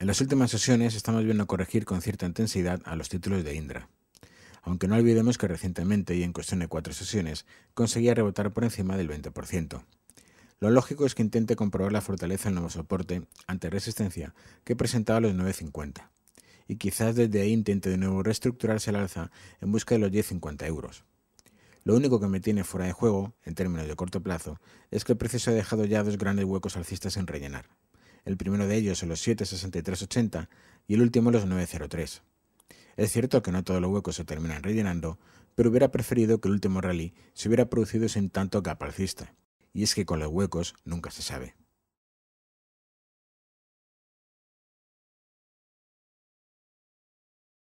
En las últimas sesiones estamos viendo corregir con cierta intensidad a los títulos de Indra. Aunque no olvidemos que recientemente y en cuestión de cuatro sesiones conseguía rebotar por encima del 20%. Lo lógico es que intente comprobar la fortaleza del nuevo soporte ante resistencia que presentaba los 9.50 y quizás desde ahí intente de nuevo reestructurarse el alza en busca de los 10.50 euros. Lo único que me tiene fuera de juego, en términos de corto plazo, es que el precio se ha dejado ya dos grandes huecos alcistas en rellenar el primero de ellos en los 76380 y el último en los 903. Es cierto que no todos los huecos se terminan rellenando, pero hubiera preferido que el último rally se hubiera producido sin tanto gap y es que con los huecos nunca se sabe.